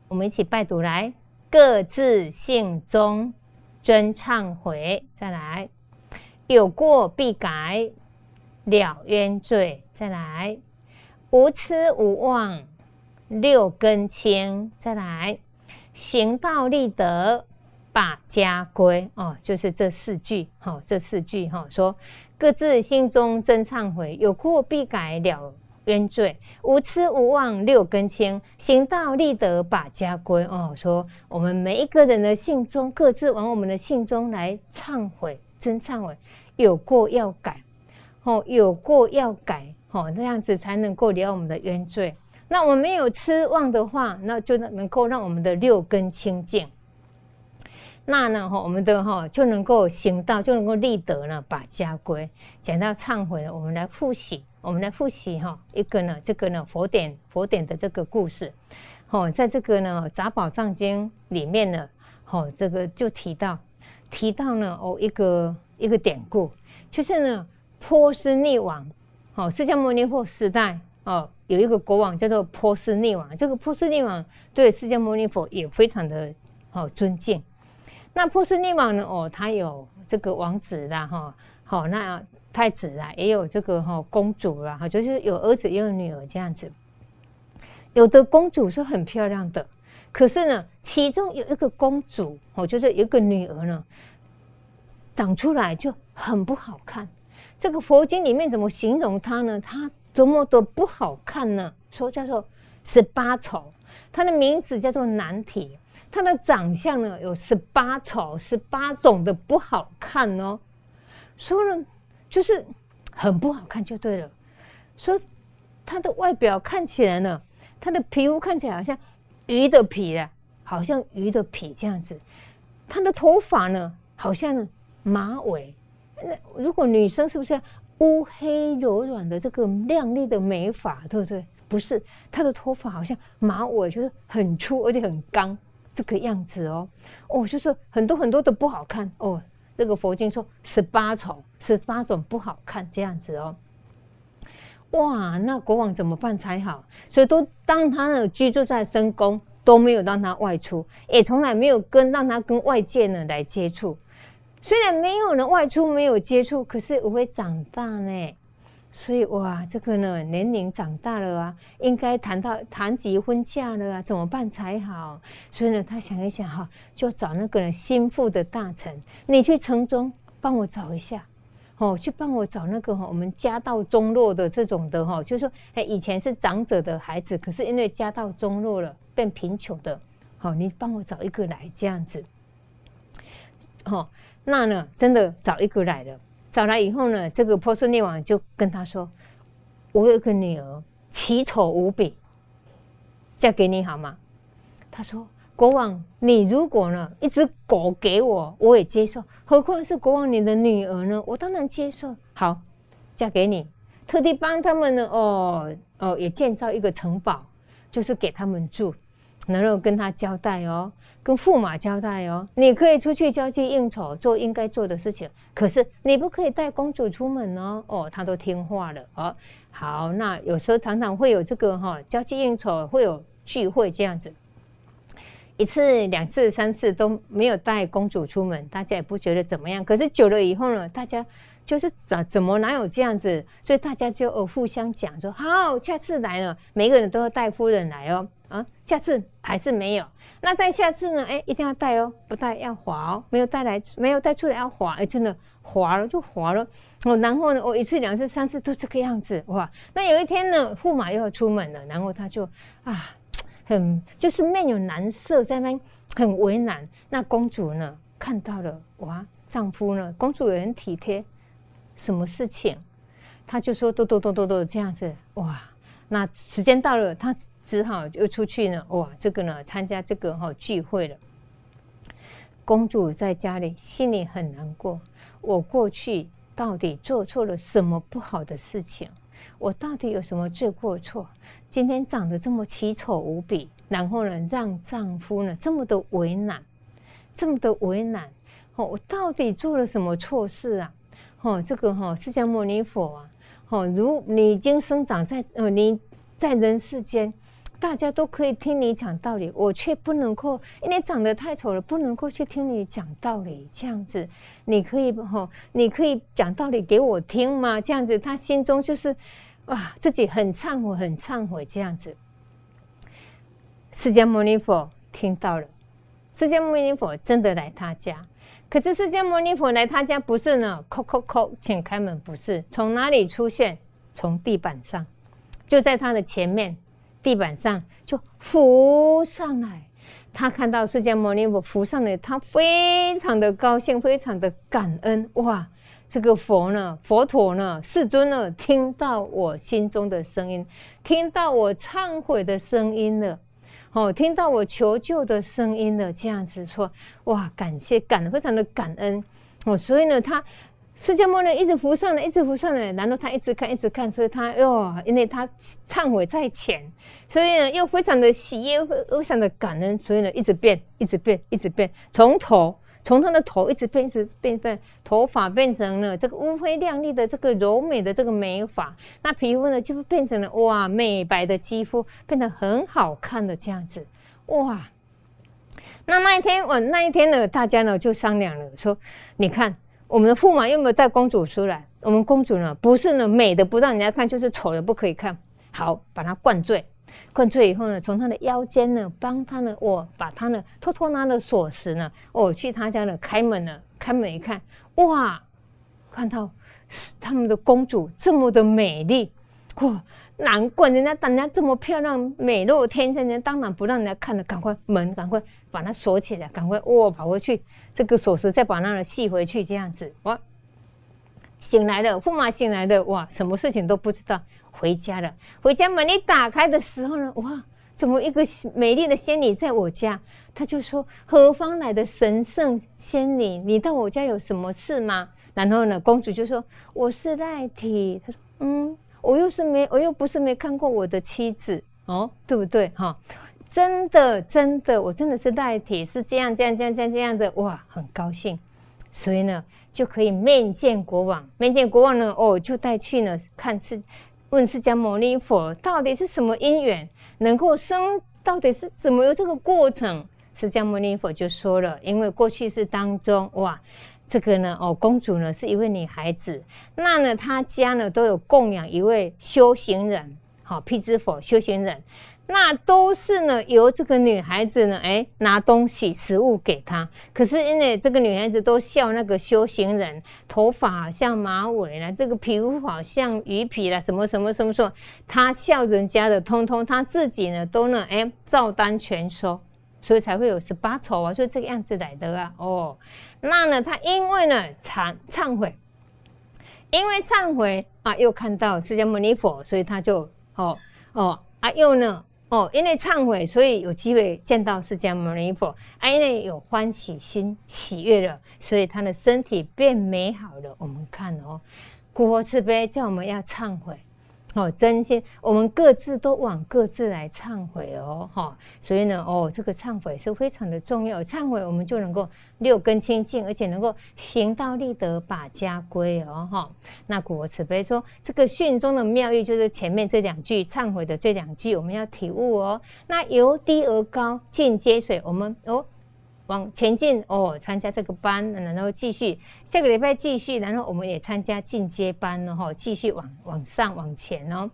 我们一起拜读来，各自性中真忏悔，再来，有过必改了冤罪，再来，无痴无妄六根清，再来。行道立德，把家规哦，就是这四句。好，这四句哈，说各自心中真忏悔，有过必改了冤罪，无痴无妄六根清，行道立德把家归哦就是这四句好这四句哈说各自心中真忏悔有过必改了冤罪无痴无妄六根清行道立德把家归哦说我们每一个人的心中，各自往我们的心中来忏悔，真忏悔，有过要改，哦，有过要改，哦，这样子才能够了我们的冤罪。那我们有痴望的话，那就能够让我们的六根清净。那呢，哈，我们的哈就能够行道，就能够立德呢，把家规讲到忏悔了，我们来复习，我们来复习哈。一个呢，这个呢，佛典佛典的这个故事，哦，在这个呢《杂宝藏经》里面呢，哦，这个就提到，提到呢哦一个一个典故，就是呢破斯逆王，哦，释迦牟尼佛时代哦。有一个国王叫做波斯匿王，这个波斯匿王对释迦牟尼佛也非常的好尊敬。那波斯匿王呢？哦，他有这个王子啦，哈，好，那太子啦，也有这个哈公主啦，哈，就是有儿子也有女儿这样子。有的公主是很漂亮的，可是呢，其中有一个公主，哦，就是有一个女儿呢，长出来就很不好看。这个佛经里面怎么形容她呢？她。多么的不好看呢？说叫做十八丑，它的名字叫做难体，它的长相呢有十八丑，十八种的不好看哦。说了就是很不好看就对了。说它的外表看起来呢，它的皮肤看起来好像鱼的皮啊，好像鱼的皮这样子。它的头发呢，好像马尾。那如果女生是不是？乌黑柔软的这个亮丽的美发，对不对？不是，他的头发好像马尾，就是很粗而且很刚，这个样子哦。哦，就是很多很多的不好看哦。这个佛经说十八种，十八种不好看这样子哦。哇，那国王怎么办才好？所以都当他呢居住在深宫，都没有让他外出，也从来没有跟让他跟外界呢来接触。虽然没有人外出，没有接触，可是我会长大呢。所以哇，这个呢，年龄长大了啊，应该谈到谈及婚嫁了啊，怎么办才好？所以呢，他想一想哈，就找那个人心腹的大臣，你去城中帮我找一下，哦，去帮我找那个哈，我们家道中落的这种的哈，就是说，哎，以前是长者的孩子，可是因为家道中落了，变贫穷的，好，你帮我找一个来这样子，好。那呢，真的找一个来了，找来以后呢，这个波斯内王就跟他说：“我有一个女儿，奇丑无比，嫁给你好吗？”他说：“国王，你如果呢一只狗给我，我也接受，何况是国王你的女儿呢？我当然接受，好，嫁给你。特地帮他们呢，哦哦，也建造一个城堡，就是给他们住，然后跟他交代哦。”跟驸马交代哦，你可以出去交际应酬，做应该做的事情，可是你不可以带公主出门哦。哦，他都听话了。哦，好，那有时候常常会有这个哈，交际应酬会有聚会这样子，一次、两次、三次都没有带公主出门，大家也不觉得怎么样。可是久了以后呢，大家就是怎怎么哪有这样子？所以大家就互相讲说，好，下次来了，每个人都要带夫人来哦。啊，下次还是没有。那在下次呢？哎，一定要带哦，不带要滑哦。没有带来，没有带出来要滑。哎，真的滑了就滑了。哦，然后呢，我一次、两次、三次都这个样子哇。那有一天呢，驸马又要出门了，然后他就啊，很就是面有难色，在那很为难。那公主呢看到了哇，丈夫呢，公主也很体贴。什么事情？他就说：，多多多多多这样子哇。那时间到了，她只好又出去呢。哇，这个呢，参加这个哈聚会了。公主在家里心里很难过。我过去到底做错了什么不好的事情？我到底有什么罪过错？今天长得这么奇丑无比，然后呢，让丈夫呢这么的为难，这么的为难。哦，我到底做了什么错事啊？哦，这个哈，释迦牟尼佛啊。哦，如你已经生长在呃，你在人世间，大家都可以听你讲道理，我却不能够，因为长得太丑了，不能够去听你讲道理。这样子，你可以哈，你可以讲道理给我听吗？这样子，他心中就是哇，自己很忏悔，很忏悔。这样子，释迦牟尼佛听到了，释迦牟尼佛真的来他家。可是释迦牟尼佛来他家不是呢，叩叩叩，请开门，不是从哪里出现？从地板上，就在他的前面地板上就浮上来。他看到释迦牟尼佛浮上来，他非常的高兴，非常的感恩。哇，这个佛呢，佛陀呢，世尊呢，听到我心中的声音，听到我忏悔的声音了。哦，听到我求救的声音了，这样子说，哇，感谢感，非常的感恩哦，所以呢，他释迦牟尼一直浮上来，一直浮上来，然后他一直看，一直看，所以他哟，因为他忏悔在前，所以呢，又非常的喜悦，非常的感恩，所以呢，一直变，一直变，一直变，从头。从她的头一直变成变变，头发变成了这个乌黑亮丽的这个柔美的这个美发，那皮肤呢就变成了哇，美白的肌肤，变得很好看的这样子，哇！那那一天我那一天呢，大家呢就商量了，说你看我们的驸马又没有带公主出来，我们公主呢不是呢美的不让人家看，就是丑的不可以看，好，把她灌醉。灌醉以后呢，从他的腰间呢，帮他呢，我把他呢，偷偷拿了锁匙呢，我去他家呢，开门呢，开门一看，哇，看到他们的公主这么的美丽，哇，难怪人家等家这么漂亮，美若天仙，人当然不让人家看了，赶快门，赶快把它锁起来，赶快哇，跑回去，这个锁匙再把那个系回去，这样子，哇，醒来了，驸马醒来了，哇，什么事情都不知道。回家了，回家门一打开的时候呢？哇，怎么一个美丽的仙女在我家？她就说：“何方来的神圣仙女？你到我家有什么事吗？”然后呢，公主就说：“我是赖体。”她说：“嗯，我又是没，我又不是没看过我的妻子哦，对不对？哈，真的，真的，我真的是赖体，是这样，这样，这样，这样这样的。哇，很高兴，所以呢，就可以面见国王。面见国王呢，哦，就带去呢看是。”问释迦牟尼佛，到底是什么因缘能够生？到底是怎么有这个过程？释迦牟尼佛就说了，因为过去世当中，哇，这个呢，哦，公主呢是一位女孩子，那呢，她家呢都有供养一位修行人，好，辟支佛修行人。那都是呢，由这个女孩子呢，哎，拿东西食物给他。可是因为这个女孩子都笑那个修行人，头发像马尾啦，这个皮肤好像鱼皮啦，什么什么什么什么，她笑人家的，通通她自己呢，都呢，哎，照单全收，所以才会有十八愁啊，就这个样子来的啊。哦，那呢，他因为呢，忏忏悔，因为忏悔啊，又看到释迦牟尼佛，所以他就，哦哦，啊又呢。哦，因为忏悔，所以有机会见到释迦牟尼佛；，啊，因为有欢喜心、喜悦了，所以他的身体变美好了。我们看哦，古佛慈悲叫我们要忏悔。哦，真心，我们各自都往各自来忏悔哦，哈，所以呢，哦，这个忏悔是非常的重要，忏悔我们就能够六根清净，而且能够行道立德，把家归哦，哈。那古佛慈悲说，这个训中的妙意就是前面这两句忏悔的这两句，我们要体悟哦。那由低而高，渐阶水，我们哦。往前进哦，参加这个班，然后继续下个礼拜继续，然后我们也参加进阶班了哈，继续往往上往前哦。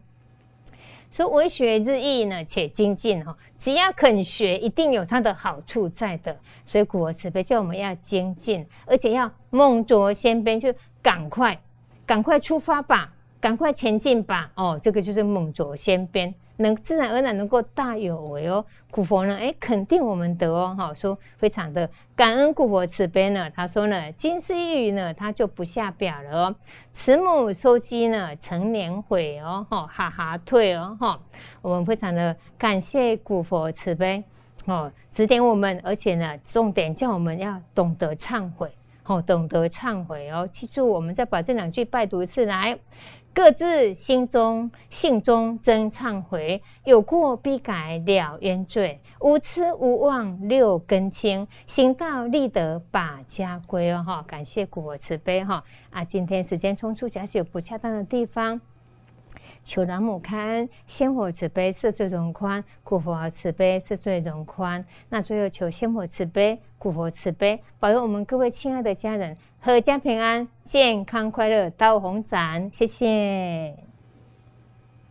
说为学日益呢，且精进哈，只要肯学，一定有它的好处在的。所以古而慈悲叫我们要精进，而且要梦着先鞭，就赶快赶快出发吧，赶快前进吧。哦，这个就是梦着先鞭。能自然而然能够大有为哦，古佛呢？哎，肯定我们得哦，哈，说非常的感恩古佛慈悲呢。他说呢，金丝玉呢，他就不下表了哦。慈母收鸡呢，成年悔哦，哈，哈哈，退哦，哈。我们非常的感谢古佛慈悲哦，指点我们，而且呢，重点叫我们要懂得忏悔哦，懂得忏悔哦。记住，我们再把这两句拜读一次来。各自心中信中真忏悔，有过必改了冤罪，无痴无妄六根清，行道立德把家归哦哈！感谢古佛慈悲哈啊！今天时间冲出，假使有不恰当的地方。求老母开恩，仙佛慈悲，是最容宽；古佛慈悲，是最容宽。那最后求先佛慈悲，古佛慈悲，保佑我们各位亲爱的家人，阖家平安，健康快乐，到红展，谢谢。